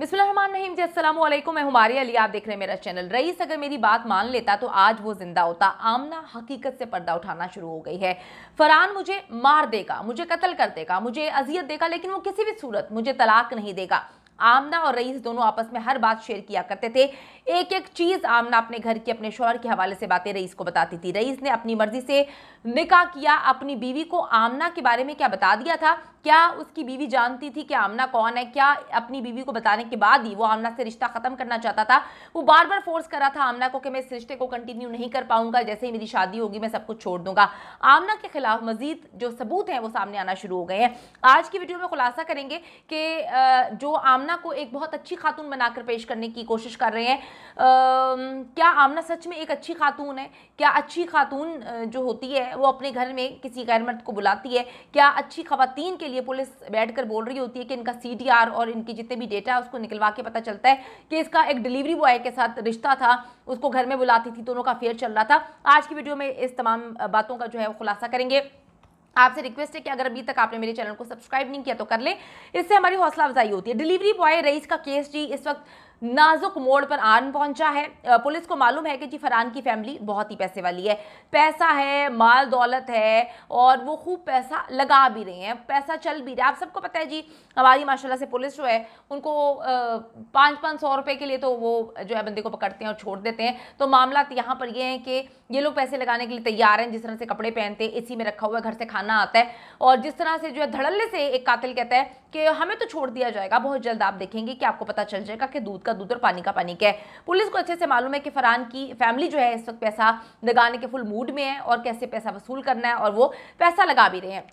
बिस्मिल्लाम जैसलम मैं हमारे अली आप देख रहे हैं मेरा चैनल रईस अगर मेरी बात मान लेता तो आज वो जिंदा होता आमना हकीकत से पर्दा उठाना शुरू हो गई है फरहान मुझे मार देगा मुझे कत्ल कर देगा मुझे अजियत देगा लेकिन वो किसी भी सूरत मुझे तलाक नहीं देगा आमना और रईस दोनों आपस में हर बात शेयर किया करते थे एक एक चीज़ आमना अपने घर की अपने शोहर के हवाले से बातें रईस को बताती थी रईस ने अपनी मर्जी से निकाह किया अपनी बीवी को आमना के बारे में क्या बता दिया था क्या उसकी बीवी जानती थी कि आमना कौन है क्या अपनी बीवी को बताने के बाद ही वो आमना से रिश्ता ख़त्म करना चाहता था वो बार बार फोर्स कर रहा था आमना को कि मैं इस रिश्ते को कंटिन्यू नहीं कर पाऊंगा जैसे ही मेरी शादी होगी मैं सब कुछ छोड़ दूंगा आमना के खिलाफ मजीद जो सबूत हैं वो सामने आना शुरू हो गए हैं आज की वीडियो में खुलासा करेंगे कि जो आमना को एक बहुत अच्छी खातून बनाकर पेश करने की कोशिश कर रहे हैं क्या आमना सच में एक अच्छी खातून है क्या अच्छी खातून जो होती है वो अपने घर में किसी गैरमर्द को बुलाती है क्या अच्छी खवतिन के लिए पुलिस बैठ कर बोल रही होती है कि इनका सी और इनकी जितने भी डेटा है उसको निकलवा के पता चलता है कि इसका एक डिलीवरी बॉय के साथ रिश्ता था उसको घर में बुलाती थी दोनों का अफेयर चल रहा था आज की वीडियो में इस तमाम बातों का जो है वो खुलासा करेंगे आपसे रिक्वेस्ट है कि अगर अभी तक आपने मेरे चैनल को सब्सक्राइब नहीं किया तो कर लें इससे हमारी हौसला अफजाई होती है डिलीवरी बॉय रईस का केस जी इस वक्त नाजुक मोड़ पर आन पहुंचा है पुलिस को मालूम है कि जी फरहान की फैमिली बहुत ही पैसे वाली है पैसा है माल दौलत है और वो खूब पैसा लगा भी रहे हैं पैसा चल भी रहा है आप सबको पता है जी हमारी माशाल्लाह से पुलिस जो है उनको पाँच पाँच सौ रुपये के लिए तो वो जो है बंदे को पकड़ते हैं और छोड़ देते हैं तो मामला यहाँ पर यह है कि ये लोग पैसे लगाने के लिए तैयार हैं जिस तरह से कपड़े पहनते हैं इसी में रखा हुआ है घर से खाना आता है और जिस तरह से जो है धड़ल्ले से एक कातिल कहता है कि हमें तो छोड़ दिया जाएगा बहुत जल्द आप देखेंगे कि आपको पता चल जाएगा कि दूध का दूध और पानी का पानी क्या है पुलिस को अच्छे से मालूम है कि फरहान की फैमिली जो है इस वक्त पैसा लगाने के फुल मूड में है और कैसे पैसा वसूल करना है और वो पैसा लगा भी रहे हैं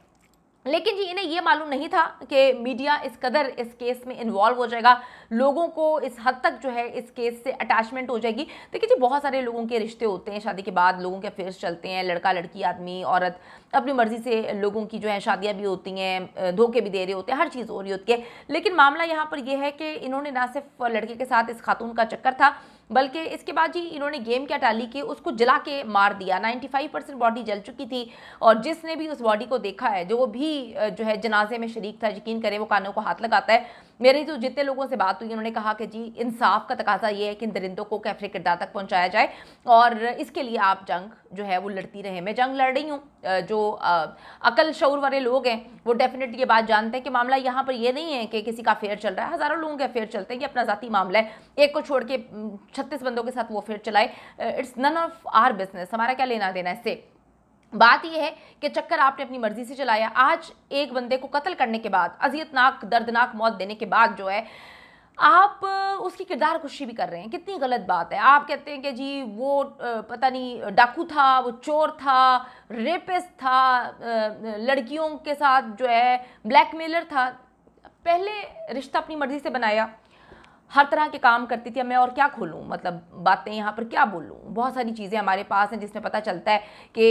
लेकिन जी इन्हें ये मालूम नहीं था कि मीडिया इस कदर इस केस में इन्वॉल्व हो जाएगा लोगों को इस हद तक जो है इस केस से अटैचमेंट हो जाएगी देखिए जी बहुत सारे लोगों के रिश्ते होते हैं शादी के बाद लोगों के अफेयर्स चलते हैं लड़का लड़की आदमी औरत अपनी मर्ज़ी से लोगों की जो है शादियाँ भी होती हैं धोखे भी दे रहे होते हैं हर चीज़ हो रही होती है लेकिन मामला यहाँ पर यह है कि इन्होंने ना सिर्फ लड़के के साथ इस खातून का चक्कर था बल्कि इसके बाद जी इन्होंने गेम क्या टाली कि उसको जला के मार दिया 95 परसेंट बॉडी जल चुकी थी और जिसने भी उस बॉडी को देखा है जो वो भी जो है जनाजे में शरीक था यकीन करें वो कानों को हाथ लगाता है मेरी तो जितने लोगों से बात हुई उन्होंने कहा कि जी इंसाफ का तकाजा ये है कि इन दरिंदों को कैफरे किरदार तक पहुँचाया जाए और इसके लिए आप जंग जो है वो लड़ती रहे मैं जंग लड़ रही हूँ जो अकल शौर वाले लोग हैं वो डेफिनेटली ये बात जानते हैं कि मामला यहाँ पर ये नहीं है कि किसी का अफेयर चल रहा है हज़ारों लोगों के अफेयर चलते हैं ये अपना ज़ाती मामला है एक को छोड़ के छत्तीस बंदों के साथ वो अफेयर चलाए it's none of our business हमारा क्या लेना देना है इससे बात यह है कि चक्कर आपने अपनी मर्जी से चलाया आज एक बंदे को कत्ल करने के बाद अजियतनाक दर्दनाक मौत देने के बाद जो है आप उसकी किरदार खुशी भी कर रहे हैं कितनी गलत बात है आप कहते हैं कि जी वो पता नहीं डाकू था वो चोर था रेपिस्ट था लड़कियों के साथ जो है ब्लैकमेलर था पहले रिश्ता अपनी मर्ज़ी से बनाया हर तरह के काम करती थी मैं और क्या खोलूँ मतलब बातें यहाँ पर क्या बोलूँ बहुत सारी चीज़ें हमारे पास हैं जिसमें पता चलता है कि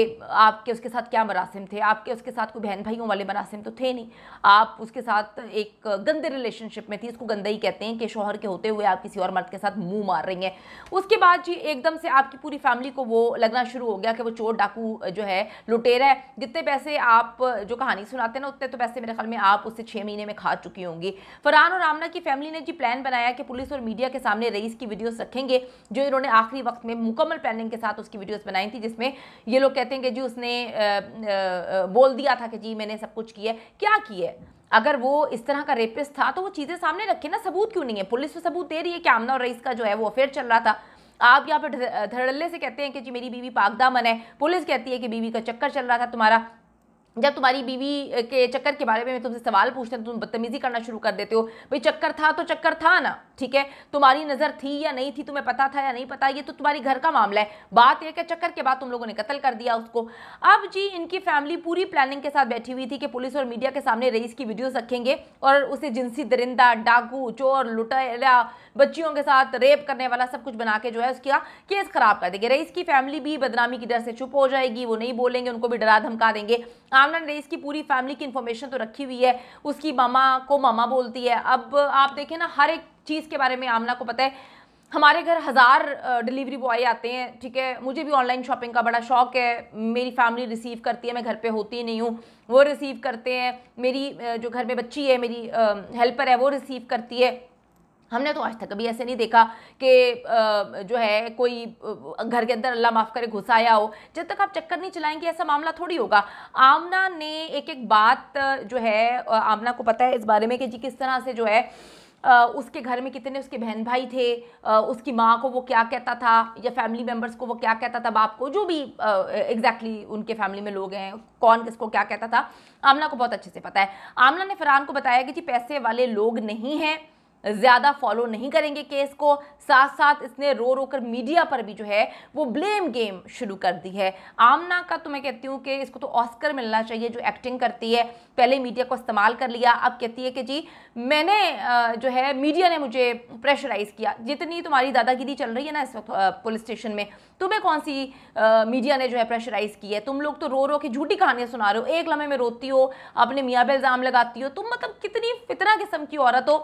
आपके उसके साथ क्या मरासम थे आपके उसके साथ कोई बहन भाइयों वाले मरासम तो थे नहीं आप उसके साथ एक गंदे रिलेशनशिप में थी इसको गंदा ही कहते हैं कि शोहर के होते हुए आप किसी और मर्द के साथ मुँह मार रही हैं उसके बाद जी एकदम से आपकी पूरी फैमिली को वो लगना शुरू हो गया कि वो चोर डाकू जो है लुटेरा है जितने पैसे आप जो कहानी सुनाते हैं ना उतने तो पैसे मेरे ख्याल में आप उससे छः महीने में खा चुकी होंगी फरहान और आमना की फैमिली ने जी प्लान बनाया कि पुलिस और मीडिया के सामने रईस की वीडियोस रखेंगे जो इन्होंने आखिरी वक्त में मुकम्मल प्लानिंग के साथ उसकी वीडियोस बनाई थी जिसमें ये लोग कहते हैं कि जी उसने आ, आ, बोल दिया था कि जी मैंने सब कुछ किया क्या किया अगर वो इस तरह का रेपिस्ट था तो वो चीज़ें सामने रखे ना सबूत क्यों नहीं है पुलिस तो सबूत दे रही है कि आमना और रईस का जो है वो अफेयर चल रहा था आप यहाँ पर धड़ल्ले से कहते हैं कि जी मेरी बीवी पाकदामन है पुलिस कहती है कि बीवी का चक्कर चल रहा था तुम्हारा जब तुम्हारी बीवी के चक्कर के बारे में तुमसे सवाल पूछते हैं तुम बदतमीजी करना शुरू कर देते हो भाई चक्कर था तो चक्कर था ना ठीक है तुम्हारी नज़र थी या नहीं थी तुम्हें पता था या नहीं पता ये तो तुम्हारी घर का मामला है बात यह कि चक्कर के बाद तुम लोगों ने कत्ल कर दिया उसको अब जी इनकी फैमिली पूरी प्लानिंग के साथ बैठी हुई थी कि पुलिस और मीडिया के सामने रईस की वीडियोज़ रखेंगे और उसे जिनसी दरिंदा डाकू चोर लुटेरा बच्चियों के साथ रेप करने वाला सब कुछ बना के जो है उसका केस ख़राब कर देंगे रईस की फैमिली भी बदनामी की डर से चुप हो जाएगी वो नहीं बोलेंगे उनको भी डरा धमका देंगे कामना नरेश की पूरी फैमिली की इन्फॉर्मेशन तो रखी हुई है उसकी मामा को मामा बोलती है अब आप देखें ना हर एक चीज़ के बारे में आमना को पता है हमारे घर हज़ार डिलीवरी बॉय आते हैं ठीक है मुझे भी ऑनलाइन शॉपिंग का बड़ा शौक है मेरी फैमिली रिसीव करती है मैं घर पे होती नहीं हूँ वो रिसीव करते हैं मेरी जो घर में बच्ची है मेरी हेल्पर है वो रिसीव करती है हमने तो आज तक कभी ऐसे नहीं देखा कि जो है कोई घर के अंदर अल्लाह माफ़ करे घुस आया हो जब तक आप चक्कर नहीं चलाएंगे ऐसा मामला थोड़ी होगा आमना ने एक एक बात जो है आमना को पता है इस बारे में कि जी किस तरह से जो है उसके घर में कितने उसके बहन भाई थे उसकी माँ को वो क्या कहता था या फैमिली मेम्बर्स को वो क्या कहता था बाप को जो भी एग्जैक्टली exactly उनके फैमिली में लोग हैं कौन किसको क्या कहता था आमना को बहुत अच्छे से पता है आमना ने फरहान को बताया कि जी पैसे वाले लोग नहीं हैं ज़्यादा फॉलो नहीं करेंगे केस को साथ साथ इसने रो रो कर मीडिया पर भी जो है वो ब्लेम गेम शुरू कर दी है आमना का तो मैं कहती हूँ कि इसको तो ऑस्कर मिलना चाहिए जो एक्टिंग करती है पहले मीडिया को इस्तेमाल कर लिया अब कहती है कि जी मैंने जो है मीडिया ने मुझे प्रेशराइज़ किया जितनी तुम्हारी दादागिरी चल रही है ना इस वक्त पुलिस स्टेशन में तुम्हें कौन सी मीडिया ने जो है प्रेशराइज़ की है तुम लोग तो रो रो के झूठी कहानियाँ सुना रहे हो एक लम्हे में रोती हो अपने मियाँ पर इल्ज़ाम लगाती हो तुम मतलब कितनी फितना किस्म की औरत हो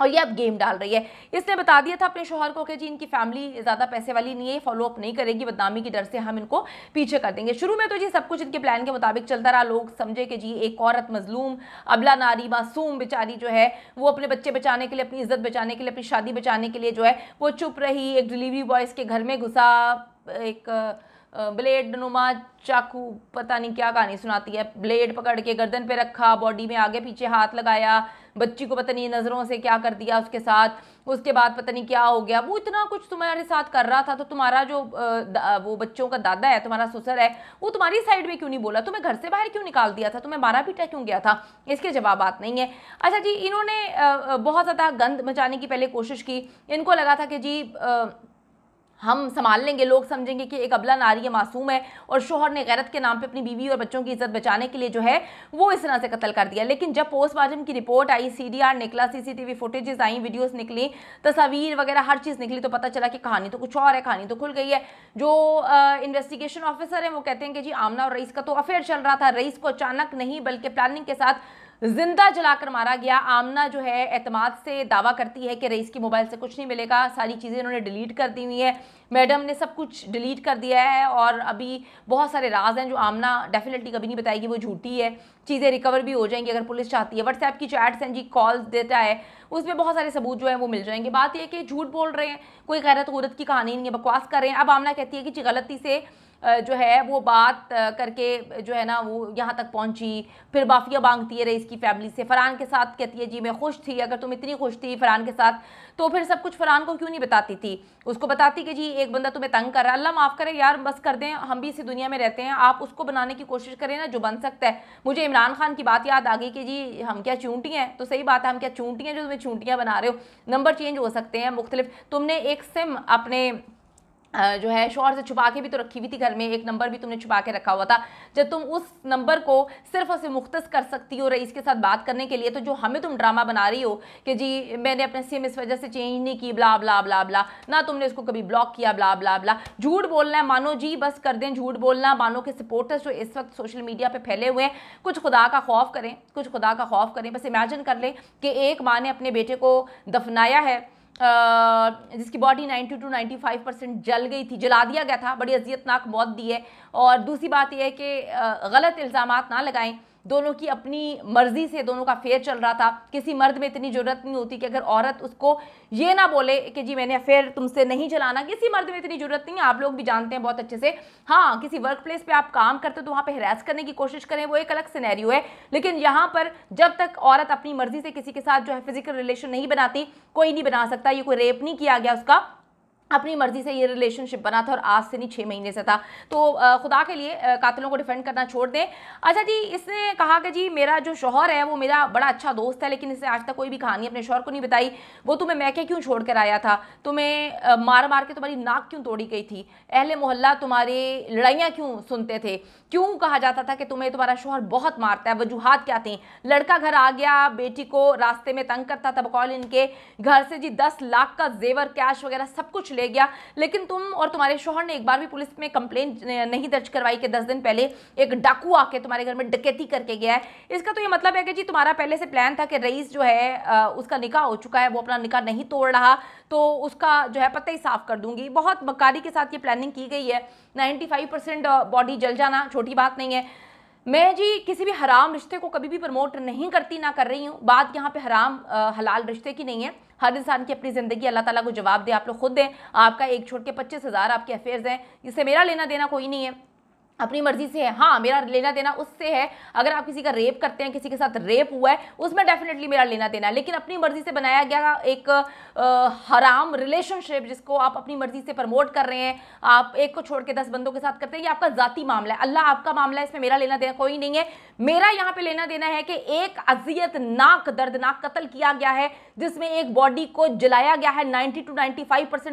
और ये अब गेम डाल रही है इसने बता दिया था अपने शोहर को कि जी इनकी फैमिली ज़्यादा पैसे वाली नहीं है फॉलोअप नहीं करेगी बदनामी की डर से हम इनको पीछे कर देंगे शुरू में तो जी सब कुछ इनके प्लान के मुताबिक चलता रहा लोग समझे कि जी एक औरत मजलूम अबला नारी मासूम बेचारी जो है वो अपने बच्चे बचाने के लिए अपनी इज्जत बचाने के लिए अपनी शादी बचाने के लिए जो है वो चुप रही एक डिलीवरी बॉयज़ के घर में घुसा एक ब्लेड नुमा चाकू पता नहीं क्या कहानी सुनाती है ब्लेड पकड़ के गर्दन पे रखा बॉडी में आगे पीछे हाथ लगाया बच्ची को पता नहीं नज़रों से क्या कर दिया उसके साथ उसके बाद पता नहीं क्या हो गया वो इतना कुछ तुम्हारे साथ कर रहा था तो तुम्हारा जो वो बच्चों का दादा है तुम्हारा ससुर है वो तुम्हारी साइड में क्यों नहीं बोला तुम्हें घर से बाहर क्यों निकाल दिया था तुम्हें मारा पीटा क्यों गया था इसके जवाब नहीं है अच्छा जी इन्होंने बहुत ज़्यादा गंद मचाने की पहले कोशिश की इनको लगा था कि जी हम संभाल लेंगे लोग समझेंगे कि एक अबला नारी है मासूम है और शोहर ने गैरत के नाम पे अपनी बीवी और बच्चों की इज्जत बचाने के लिए जो है वो इस तरह से कत्ल कर दिया लेकिन जब पोस्टमार्टम की रिपोर्ट आई सीडीआर निकला सीसीटीवी फुटेजेस आई वीडियोस निकली तस्वीर वगैरह हर चीज़ निकली तो पता चला कि कहानी तो कुछ और है कहानी तो खुल गई है जो इन्वेस्टिगेशन ऑफिसर है वो कहते हैं कि जी आमना और रईस का तो अफेयर चल रहा था रईस को अचानक नहीं बल्कि प्लानिंग के साथ जिंदा जलाकर मारा गया आमना जो है एतमाद से दावा करती है कि रईस की मोबाइल से कुछ नहीं मिलेगा सारी चीज़ें इन्होंने डिलीट कर दी हुई है मैडम ने सब कुछ डिलीट कर दिया है और अभी बहुत सारे राज हैं जो आमना डेफिनेटली कभी नहीं बताएगी वो झूठी है चीज़ें रिकवर भी हो जाएंगी अगर पुलिस चाहती है व्हाट्सएप की चैट्स हैं जी कॉल्स देता है उसमें बहुत सारे सबूत जो है वो मिल जाएंगे बात यह कि झूठ बोल रहे हैं कोई गैरत गूरत की कहानी नहीं है बकवास कर रहे हैं अब आमना कहती है कि गलती से जो है वो बात करके जो है ना वो यहाँ तक पहुँची फिर माफ़िया मांगती है रईस की फैमिली से फ़रहान के साथ कहती है जी मैं खुश थी अगर तुम इतनी खुश थी फ़रहान के साथ तो फिर सब कुछ फ़रहान को क्यों नहीं बताती थी उसको बताती कि जी एक बंदा तुम्हें तंग कर रहा है अल्लाह माफ़ करे यार बस कर दें हम भी इसी दुनिया में रहते हैं आप उसको बनाने की कोशिश करें ना जो बन सकता है मुझे इमरान खान की बात याद आ गई कि जी हम क्या चूंटी हैं तो सही बात है हम क्या चूंटी हैं जो तुम्हें चूंटियाँ बना रहे हो नंबर चेंज हो सकते हैं मुख्तलिफ तुमने एक सिम अपने जो है शोर से छुपा के भी तो रखी हुई थी घर में एक नंबर भी तुमने छुपा के रखा हुआ था जब तुम उस नंबर को सिर्फ उसे मुख्त कर सकती हो रईस के साथ बात करने के लिए तो जो हमें तुम ड्रामा बना रही हो कि जी मैंने अपने सिम इस वजह से चेंज नहीं की ब्ला ब्ला ब्ला ब्ला ना तुमने इसको कभी ब्लॉक किया ब्ला ब्ला ब्ला झूठ बोलना है मानो जी बस कर दें झूठ बोलना मानो के सपोर्टर्स जो इस वक्त सोशल मीडिया पर फैले हुए हैं कुछ खुदा का खौफ करें कुछ खुदा का खौफ करें बस इमेजिन कर लें कि एक माँ ने अपने बेटे को दफनाया है जिसकी बॉडी 92 टू 95 परसेंट जल गई थी जला दिया गया था बड़ी अजियतनाक मौत दी है और दूसरी बात यह है कि गलत इल्ज़ाम ना लगाएं दोनों की अपनी मर्जी से दोनों का अफेयर चल रहा था किसी मर्द में इतनी ज़रूरत नहीं होती कि अगर औरत उसको ये ना बोले कि जी मैंने अफेयर तुमसे नहीं चलाना किसी मर्द में इतनी ज़रूरत नहीं है आप लोग भी जानते हैं बहुत अच्छे से हाँ किसी वर्क प्लेस पर आप काम करते हो तो वहाँ पर हरास करने की कोशिश करें वो एक अलग सिनेरियो है लेकिन यहाँ पर जब तक औरत अपनी मर्जी से किसी के साथ जो है फिजिकल रिलेशन नहीं बनाती कोई नहीं बना सकता ये कोई रेप नहीं किया गया उसका अपनी मर्ज़ी से ये रिलेशनशिप बना था और आज से नहीं छः महीने से था तो खुदा के लिए कातिलों को डिफेंड करना छोड़ दें अच्छा जी इसने कहा कि जी मेरा जो शोहर है वो मेरा बड़ा अच्छा दोस्त है लेकिन इसने आज तक कोई भी कहानी अपने शोहर को नहीं बताई वो तुम्हें मैके क्यों छोड़ कर आया था तुम्हें मार मार के तुम्हारी नाक क्यों तोड़ी गई थी अहले मोहल्ला तुम्हारी लड़ाइयाँ क्यों सुनते थे क्यों कहा जाता था कि तुम्हें तुम्हारा शोहर बहुत मारता है वजूहत क्या थी लड़का घर आ गया बेटी को रास्ते में तंग करता था बकौल इनके घर से जी दस लाख का जेवर कैश वगैरह सब कुछ ले गया लेकिन तुम और तुम्हारे शोहर ने एक बार भी पुलिस में कंप्लेन नहीं दर्ज करवाई कि दस दिन पहले एक डाकू आके तुम्हारे घर में डकैती करके गया है इसका तो ये मतलब है कि जी तुम्हारा पहले से प्लान था कि रईस जो है उसका निकाह हो चुका है वो अपना निकाह नहीं तोड़ रहा तो उसका जो है पता ही साफ कर दूंगी बहुत बकारी के साथ ये प्लानिंग की गई है नाइन्टी बॉडी जल जाना छोटी बात नहीं है मैं जी किसी भी हराम रिश्ते को कभी भी प्रमोट नहीं करती ना कर रही हूँ बात यहाँ पे हराम आ, हलाल रिश्ते की नहीं है हर इंसान की अपनी ज़िंदगी अल्लाह ताला को जवाब दे आप लोग खुद दें आपका एक छोड़ के पच्चीस हज़ार आपके अफेयर्स हैं इससे मेरा लेना देना कोई नहीं है अपनी मर्जी से है हाँ मेरा लेना देना उससे है अगर आप किसी का रेप करते हैं किसी के साथ रेप हुआ है उसमें डेफिनेटली मेरा लेना देना है लेकिन अपनी मर्जी से बनाया गया एक आ, हराम रिलेशनशिप जिसको आप अपनी मर्जी से प्रमोट कर रहे हैं आप एक को छोड़ के दस बंदों के साथ करते हैं ये आपका जाति मामला है अल्लाह आपका मामला है इसमें मेरा लेना देना कोई नहीं है मेरा यहाँ पर लेना देना है कि एक अजियतनाक दर्दनाक कत्ल किया गया है जिसमें एक बॉडी को जलाया गया है नाइन्टी टू नाइन्टी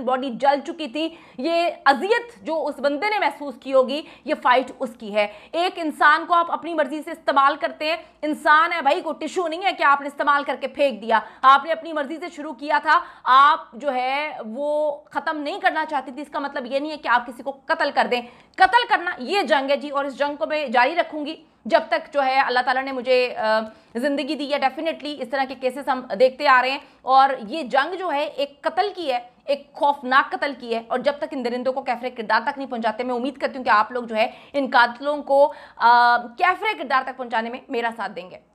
बॉडी जल चुकी थी ये अजियत जो उस बंदे ने महसूस की होगी ये राइट उसकी है एक इंसान को आप अपनी मर्जी से इस्तेमाल करते हैं इंसान है भाई को टिश्यू नहीं है कि आपने इस्तेमाल करके फेंक दिया आपने अपनी मर्जी से शुरू किया था आप जो है वो ख़त्म नहीं करना चाहती थी इसका मतलब ये नहीं है कि आप किसी को कत्ल कर दें कत्ल करना ये जंग है जी और इस जंग को मैं जारी रखूंगी जब तक जो है अल्लाह ताला ने मुझे ज़िंदगी दी है डेफिनेटली इस तरह के केसेस हम देखते आ रहे हैं और ये जंग जो है एक कत्ल की है एक खौफनाक कत्ल की है और जब तक इन दरिंदों को कैफरे किरदार तक नहीं पहुंचाते मैं उम्मीद करती हूँ कि आप लोग जो है इन कातलों को कैफरे किरदार तक पहुँचाने में मेरा साथ देंगे